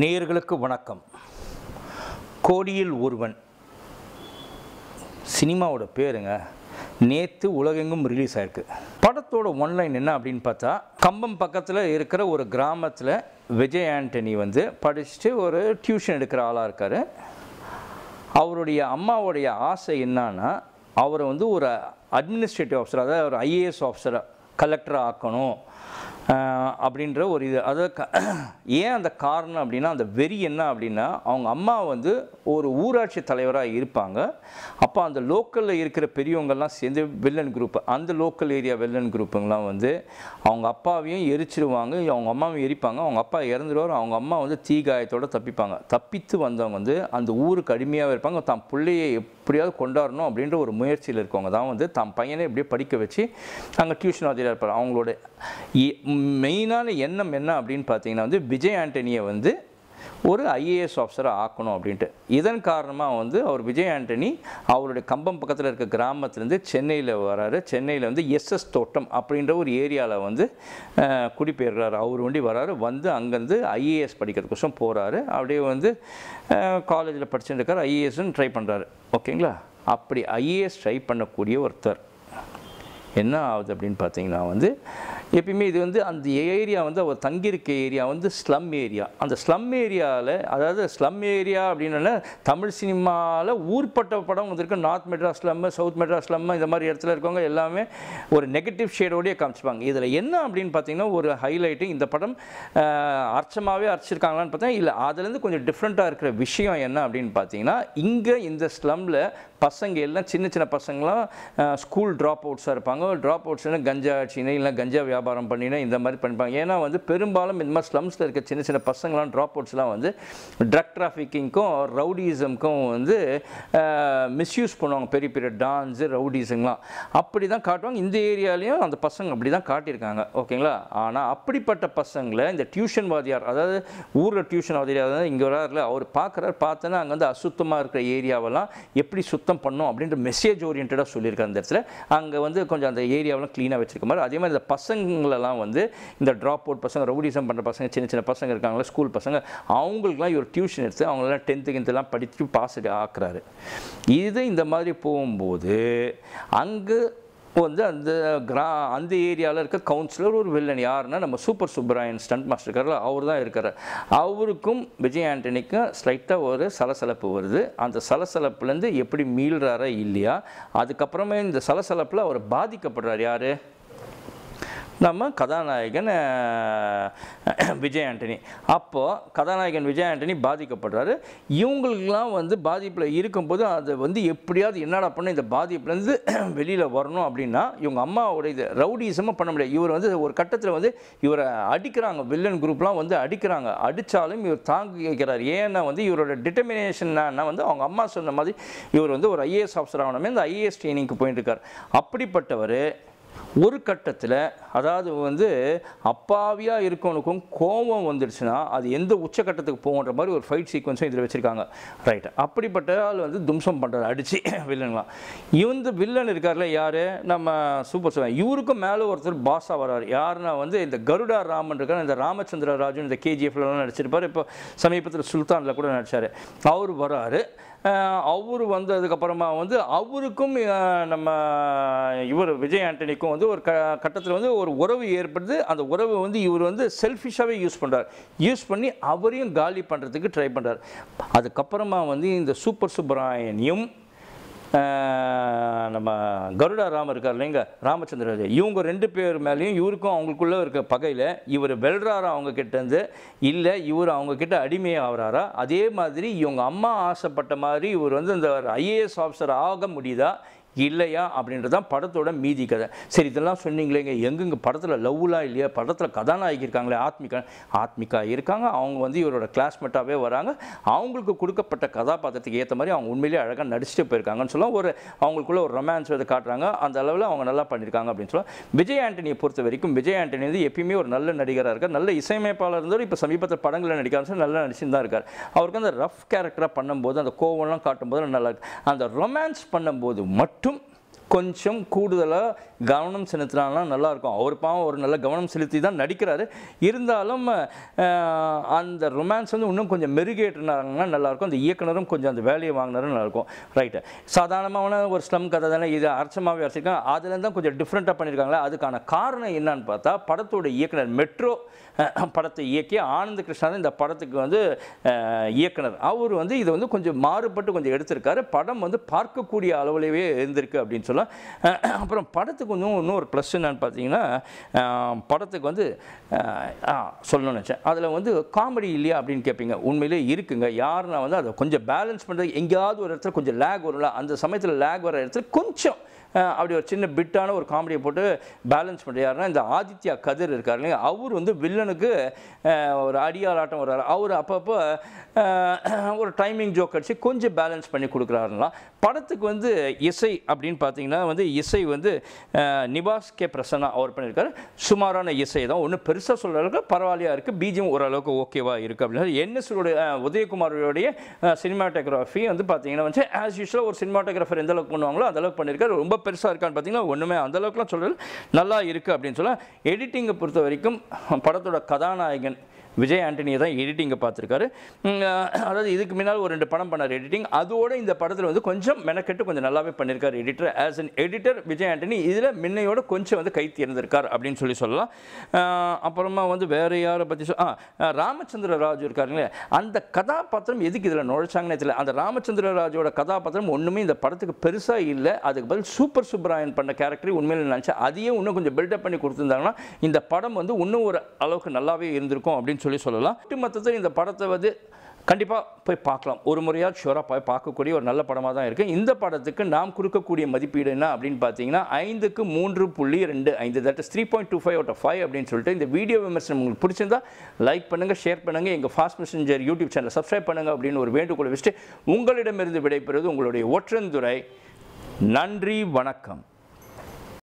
நேயர்களுக்கு வணக்கம் கோடியில் ஒருவன் சினிமாவோட பேருங்க நேற்று உலகெங்கும் ரிலீஸ் ஆயிருக்கு படத்தோட ஒன்லைன் என்ன அப்படின்னு பார்த்தா கம்பம் பக்கத்தில் இருக்கிற ஒரு கிராமத்தில் விஜய் ஆண்டனி வந்து படிச்சுட்டு ஒரு டியூஷன் எடுக்கிற ஆளாக இருக்கார் அவருடைய அம்மாவுடைய ஆசை என்னன்னா அவரை வந்து ஒரு அட்மினிஸ்ட்ரேட்டிவ் ஆஃபீஸர் அதாவது ஒரு ஐஏஎஸ் ஆஃபீஸராக கலெக்டராக ஆக்கணும் அப்படின்ற ஒரு இது அது ஏன் அந்த காரணம் அப்படின்னா அந்த வெறி என்ன அப்படின்னா அவங்க அம்மா வந்து ஒரு ஊராட்சி தலைவராக இருப்பாங்க அப்போ அந்த லோக்கலில் இருக்கிற பெரியவங்கள்லாம் சேர்ந்து வெள்ளன் குரூப் அந்த லோக்கல் ஏரியா வெள்ளன் குரூப்புங்கெலாம் வந்து அவங்க அப்பாவையும் எரிச்சிருவாங்க அவங்க அம்மாவையும் எரிப்பாங்க அவங்க அப்பா இறந்துருவார் அவங்க அம்மா வந்து தீகாயத்தோடு தப்பிப்பாங்க தப்பித்து வந்தவங்க வந்து அந்த ஊருக்கு அடிமையாக இருப்பாங்க தான் பிள்ளையை எப்படியாவது கொண்டாடணும் அப்படின்ற ஒரு முயற்சியில் இருக்கவங்க தான் வந்து தம் பையனை எப்படியோ படிக்க வச்சு அங்கே டியூஷன் ஆசிரியராக இருப்பார் அவங்களோட மெயினான எண்ணம் என்ன அப்படின்னு பார்த்தீங்கன்னா வந்து விஜய் ஆண்டனியை வந்து ஒரு ஐஏஎஸ் ஆஃபீஸரை ஆக்கணும் அப்படின்ட்டு இதன் காரணமாக வந்து அவர் விஜய் ஆண்டனி அவருடைய கம்பம் பக்கத்தில் இருக்க கிராமத்துலேருந்து சென்னையில் வராரு சென்னையில் வந்து எஸ்எஸ் தோட்டம் அப்படின்ற ஒரு ஏரியாவில் வந்து குடிபெயர்கிறார் அவர் வண்டி வராரு வந்து அங்கேருந்து ஐஏஎஸ் படிக்கிறதுக்கோசம் போகிறாரு அப்படியே வந்து காலேஜில் படிச்சுட்டு இருக்கார் ஐஏஎஸ்ன்னு ட்ரை பண்ணுறாரு ஓகேங்களா அப்படி ஐஏஎஸ் ட்ரை பண்ணக்கூடிய ஒருத்தர் என்ன ஆகுது அப்படின்னு பார்த்தீங்கன்னா வந்து எப்பயுமே இது வந்து அந்த ஏரியா வந்து அவர் தங்கியிருக்க ஏரியா வந்து ஸ்லம் ஏரியா அந்த ஸ்லம் ஏரியாவில் அதாவது ஸ்லம் ஏரியா அப்படின்னா தமிழ் சினிமாவில் ஊர்பட்ட படம் வந்துருக்கு north Madras slum south Madras slum இந்த மாதிரி இடத்துல இருக்கவங்க எல்லாமே ஒரு நெகட்டிவ் ஷேடோடய காமிச்சிப்பாங்க இதில் என்ன அப்படின்னு பார்த்தீங்கன்னா ஒரு ஹைலைட்டு இந்த படம் அர்ச்சமாகவே அரைச்சிருக்காங்களான்னு பார்த்தா இல்லை அதுலேருந்து கொஞ்சம் டிஃப்ரெண்ட்டாக இருக்கிற விஷயம் என்ன அப்படின்னு பார்த்தீங்கன்னா இங்கே இந்த ஸ்லம்மில் பசங்க எல்லாம் சின்ன சின்ன பசங்களாம் ஸ்கூல் ட்ராப் அவுட்ஸாக இருப்பாங்க ட்ராப் அவுட்ஸ்னால் கஞ்சா ஆச்சுன்னு இல்லை கஞ்சா வியாபாரம் பண்ணினா இந்த மாதிரி பண்ணிப்பாங்க ஏன்னா வந்து பெரும்பாலும் இந்த மாதிரி ஸ்லம்ஸில் இருக்க சின்ன சின்ன பசங்களாம் ட்ராப் அவுட்ஸ்லாம் வந்து ட்ரக் டிராஃபிக்கிங்க்கும் ரவுடிசம்க்கும் வந்து மிஸ்யூஸ் பண்ணுவாங்க பெரிய பெரிய டான்ஸு ரவுடிசம்லாம் அப்படி தான் காட்டுவாங்க இந்த ஏரியாலையும் அந்த பசங்க அப்படி தான் காட்டியிருக்காங்க ஓகேங்களா ஆனால் அப்படிப்பட்ட பசங்களை இந்த டியூஷன் வாதியார் அதாவது ஊரில் டியூஷன் வாதியார் இங்கே இல்லை அவர் பார்க்குறார் பார்த்தோன்னா அங்கே வந்து அசுத்தமாக இருக்கிற ஏரியாவெல்லாம் எப்படி சுத்தம் பண்ணும் அப்படின்ற மெசேஜ் ஓரியன்டாக சொல்லியிருக்காரு அந்த இடத்துல அங்கே வந்து கொஞ்சம் அந்த ஏரியாவெலாம் க்ளீனாக வச்சுருக்க மாதிரி அதே மாதிரி இந்த பசங்களெல்லாம் வந்து இந்த ட்ராப் அவுட் பசங்க ரவுடிசம் பண்ணுற பசங்க சின்ன சின்ன பசங்க இருக்காங்களா ஸ்கூல் பசங்க அவங்களுக்குலாம் இவர் டியூஷன் எடுத்து அவங்களெல்லாம் டென்த்து கின்த்துலாம் படித்து பாஸ் ஆக்குறாரு இது இந்த மாதிரி போகும்போது அங்கு இப்போ வந்து அந்த கிரா அந்த ஏரியாவில் இருக்க கவுன்சிலர் ஒரு வில்லன் யாருன்னா நம்ம சூப்பர் சுப்பராயன் ஸ்டண்ட் மாஸ்டர் இருக்கார்ல அவர் தான் இருக்கார் அவருக்கும் விஜய் ஆண்டனிக்கும் ஸ்லைட்டாக ஒரு சலசலப்பு வருது அந்த சலசலப்புலேருந்து எப்படி மீளாரா இல்லையா அதுக்கப்புறமே இந்த சலசலப்பில் அவர் பாதிக்கப்படுறார் யார் நம்ம கதாநாயகன் விஜய் ஆண்டனி அப்போது கதாநாயகன் விஜய் ஆண்டனி பாதிக்கப்படுறாரு இவங்களுக்கெல்லாம் வந்து பாதிப்பில் இருக்கும்போது அது வந்து எப்படியாவது என்னடா பண்ண இந்த பாதிப்புலேருந்து வெளியில் வரணும் அப்படின்னா இவங்க அம்மாவோட இது ரவுடிசமாக பண்ண முடியாது இவர் வந்து ஒரு கட்டத்தில் வந்து இவரை அடிக்கிறாங்க வில்லன் குரூப்லாம் வந்து அடிக்கிறாங்க அடித்தாலும் இவர் வைக்கிறார் ஏன்னா வந்து இவரோட டிட்டர்மினேஷன் வந்து அவங்க அம்மா சொன்ன மாதிரி இவர் வந்து ஒரு ஐஏஎஸ் ஆஃபீஸர் ஆகணுமே இந்த ஐஏஎஸ் ட்ரைனிங்க்கு போயிட்டு அப்படிப்பட்டவர் ஒரு கட்டத்தில் அதாவது வந்து அப்பாவியாக இருக்கவனுக்கும் கோபம் வந்துடுச்சுன்னா அது எந்த உச்சக்கட்டத்துக்கு போகிற மாதிரி ஒரு ஃபைட் சீக்வன்ஸும் இதில் வச்சுருக்காங்க ரைட் அப்படிப்பட்ட ஆள் வந்து தும்சம் பண்ணுறது அடித்து வில்லன்லாம் இவந்து வில்லன் இருக்கார்ல யார் நம்ம சூப்பர் சொல்லுவேன் இவருக்கும் மேலே ஒருத்தர் பாஸாக வர்றார் யாருன்னா வந்து இந்த கருடா ராமன் இருக்கார் இந்த ராமச்சந்திர ராஜுன்னு இந்த கேஜிஎஃப்லலாம் நடிச்சிருப்பார் இப்போ சமீபத்தில் சுல்தானில் கூட நடித்தார் அவர் வராரு அவர் வந்ததுக்கப்புறமா வந்து அவருக்கும் நம்ம இவர் விஜய் ஆண்டனிக்கும் வந்து ஒரு க கட்டத்தில் வந்து ஒரு ஒரு உறவு ஏற்படுது அந்த உறவை வந்து இவர் வந்து செல்ஃபிஷாகவே யூஸ் பண்ணுறார் யூஸ் பண்ணி அவரையும் காலி பண்ணுறதுக்கு ட்ரை பண்ணுறார் அதுக்கப்புறமா வந்து இந்த சூப்பர் சுப்பராயனையும் நம்ம கருடா ராமர் இருக்கார் இல்லைங்க ராமச்சந்திரராஜ் இவங்க ரெண்டு பேர் மேலேயும் இவருக்கும் அவங்களுக்குள்ளே இருக்க பகையில் இவர் வெல்றாரா அவங்க கிட்டேருந்து இல்லை இவர் அவங்க கிட்ட ஆகிறாரா அதே மாதிரி இவங்க அம்மா ஆசைப்பட்ட மாதிரி இவர் வந்து இந்த ஐஏஎஸ் ஆஃபீஸர் ஆக முடியுதா இல்லையா அப்படின்றது தான் படத்தோட மீதி கதை சரி இதெல்லாம் சொன்னீங்களேங்க எங்கெங்க படத்தில் லவ்லாம் இல்லையா படத்தில் கதாநாயகி இருக்காங்களே ஆத்மிகா ஆத்மிகா இருக்காங்க அவங்க வந்து இவரோட கிளாஸ்மேட்டாகவே வராங்க அவங்களுக்கு கொடுக்கப்பட்ட கதாபாத்திரத்துக்கு ஏற்ற மாதிரி அவங்க உண்மையிலேயே அழகாக நடிச்சுட்டு போயிருக்காங்கன்னு சொல்லலாம் ஒரு அவங்களுக்குள்ள ஒரு ரொமான்ஸ் வந்து காட்டுறாங்க அந்த அளவில் அவங்க நல்லா பண்ணியிருக்காங்க அப்படின்னு சொல்லலாம் விஜய் ஆண்டனியை பொறுத்த வரைக்கும் விஜய் ஆண்டனி வந்து எப்பயுமே ஒரு நல்ல நடிகராக இருக்கார் நல்ல இசையமைப்பாளர் இருந்தாலும் இப்போ சமீபத்தில் படங்களில் நடிக்காமல் நல்லா நடிச்சுன்னு தான் இருக்கார் அவருக்கு அந்த ரஃப் கேரக்டராக பண்ணும்போது அந்த கோவம்லாம் காட்டும்போது நல்லா இருக்கு அந்த ரொமான்ஸ் பண்ணும்போது மட்டும் கொஞ்சம் கூடுதலாக கவனம் செலுத்தினாலாம் நல்லாயிருக்கும் அவர் பாவம் ஒரு நல்ல கவனம் செலுத்தி தான் நடிக்கிறாரு இருந்தாலும் அந்த ரொமான்ஸ் வந்து இன்னும் கொஞ்சம் மெருகேற்றினாங்கன்னா நல்லாயிருக்கும் அந்த இயக்குனரும் கொஞ்சம் அந்த வேலையை வாங்கினாரும் நல்லாயிருக்கும் ரைட்டு சாதாரணமான ஒரு ஸ்லம் கதை தானே இது அரசமாகவே அரசிக்கும் அதுலேருந்து தான் கொஞ்சம் டிஃப்ரெண்ட்டாக பண்ணியிருக்காங்களே அதுக்கான காரணம் என்னன்னு பார்த்தா படத்தோட இயக்குனர் மெட்ரோ படத்தை இயக்கி ஆனந்த கிருஷ்ணா இந்த படத்துக்கு வந்து இயக்குனர் அவர் வந்து இதை வந்து கொஞ்சம் மாறுபட்டு கொஞ்சம் எடுத்திருக்காரு படம் வந்து பார்க்கக்கூடிய அளவுலேயே இருந்திருக்கு அப்படின்னு சொல்லி சொல்லலாம் அப்புறம் படத்துக்கு வந்து இன்னொரு ப்ளஸ் என்னன்னு பார்த்தீங்கன்னா படத்துக்கு வந்து சொல்லணும்னு நினச்சேன் அதில் வந்து காமெடி இல்லையா அப்படின்னு கேட்பீங்க உண்மையிலே இருக்குங்க யாருன்னா வந்து அதை கொஞ்சம் பேலன்ஸ் பண்ணுறது எங்கேயாவது ஒரு இடத்துல கொஞ்சம் லேக் வரும்ல அந்த சமயத்தில் லேக் வர இடத்துல கொஞ்சம் அப்படி ஒரு சின்ன பிட்டான ஒரு காமெடியை போட்டு பேலன்ஸ் பண்ணுறாருன்னா இந்த ஆதித்யா கதிர் இருக்கார் இல்லைங்க அவர் வந்து வில்லனுக்கு ஒரு அடியாளாட்டம் வர்றாரு அவர் அப்பப்போ ஒரு டைமிங் ஜோக் அடிச்சு கொஞ்சம் பேலன்ஸ் பண்ணி கொடுக்குறாருலாம் படத்துக்கு வந்து இசை அப்படின்னு பார்த்தீங்கன்னா பார்த்தீங்கன்னா வந்து இசை வந்து நிபாஸ் கே பிரசன்னா அவர் பண்ணியிருக்காரு சுமாரான இசை தான் ஒன்றும் பெருசாக சொல்கிற அளவுக்கு பரவாயில்லையாக இருக்குது பீஜியம் ஓரளவுக்கு ஓகேவாக இருக்குது அப்படின்னு என்எஸ்ஸுடைய உதயகுமாரோடைய சினிமாட்டோகிராஃபி வந்து பார்த்தீங்கன்னா வந்து ஆஸ் யூஸ்வலாக ஒரு சினிமாட்டோகிராஃபர் எந்த அளவுக்கு பண்ணுவாங்களோ அந்தளவுக்கு பண்ணியிருக்காரு ரொம்ப பெருசாக இருக்கான்னு பார்த்தீங்கன்னா ஒன்றுமே அந்தளவுக்குலாம் சொல்கிறது நல்லா இருக்குது அப்படின்னு சொல்ல எடிட்டிங்கை பொறுத்த வரைக்கும் படத்தோட கதாநாயகன் விஜய் ஆண்டனியை தான் எடிட்டிங்கை பார்த்துருக்காரு அதாவது இதுக்கு முன்னால் ஒரு ரெண்டு படம் பண்ணார் எடிட்டிங் அதோட இந்த படத்தில் வந்து கொஞ்சம் மெனக்கெட்டு கொஞ்சம் நல்லாவே பண்ணியிருக்காரு editor as an editor Vijay Antony இதில் முன்னையோட கொஞ்சம் வந்து கை திறந்திருக்கார் அப்படின்னு சொல்லி சொல்லலாம் அப்புறமா வந்து வேறு யாரை பற்றி சொல் ராமச்சந்திர ராஜு இருக்காருங்களே அந்த கதாபாத்திரம் எதுக்கு இதில் நுழைச்சாங்கன்னு தெரியல அந்த ராமச்சந்திர ராஜோட கதாபாத்திரம் ஒன்றுமே இந்த படத்துக்கு பெருசாக இல்லை அதுக்கு பதில் சூப்பர் சுப்ராயன் பண்ண கேரக்டர் உண்மையில் நினச்சா அதையே இன்னும் கொஞ்சம் பில்டப் பண்ணி கொடுத்துருந்தாங்கன்னா இந்த படம் வந்து இன்னும் ஒரு அளவுக்கு நல்லாவே இருந்திருக்கும் அப்படின்னு சொல்லி சொல்லலாம் மொத்தத்தில் இந்த படத்தை வந்து கண்டிப்பாக போய் பார்க்கலாம் ஒரு முறையாக ஷுவராக போய் பார்க்கக்கூடிய ஒரு நல்ல படமாக தான் இருக்குது இந்த படத்துக்கு நாம் கொடுக்கக்கூடிய மதிப்பீடு என்ன அப்படின்னு பார்த்தீங்கன்னா ஐந்துக்கு மூன்று புள்ளி ரெண்டு ஐந்து that is three point two five out of five அப்படின்னு சொல்லிட்டு இந்த வீடியோ விமர்சனம் உங்களுக்கு பிடிச்சிருந்தா லைக் பண்ணுங்கள் ஷேர் பண்ணுங்கள் எங்கள் ஃபாஸ்ட் மெசஞ்சர் யூடியூப் சேனலை சப்ஸ்கிரைப் பண்ணுங்கள் அப்படின்னு ஒரு வேண்டுகோளை வச்சுட்டு உங்களிடமிருந்து விடைபெறுவது உங்களுடைய ஒற்றந்துரை நன்றி வணக்கம்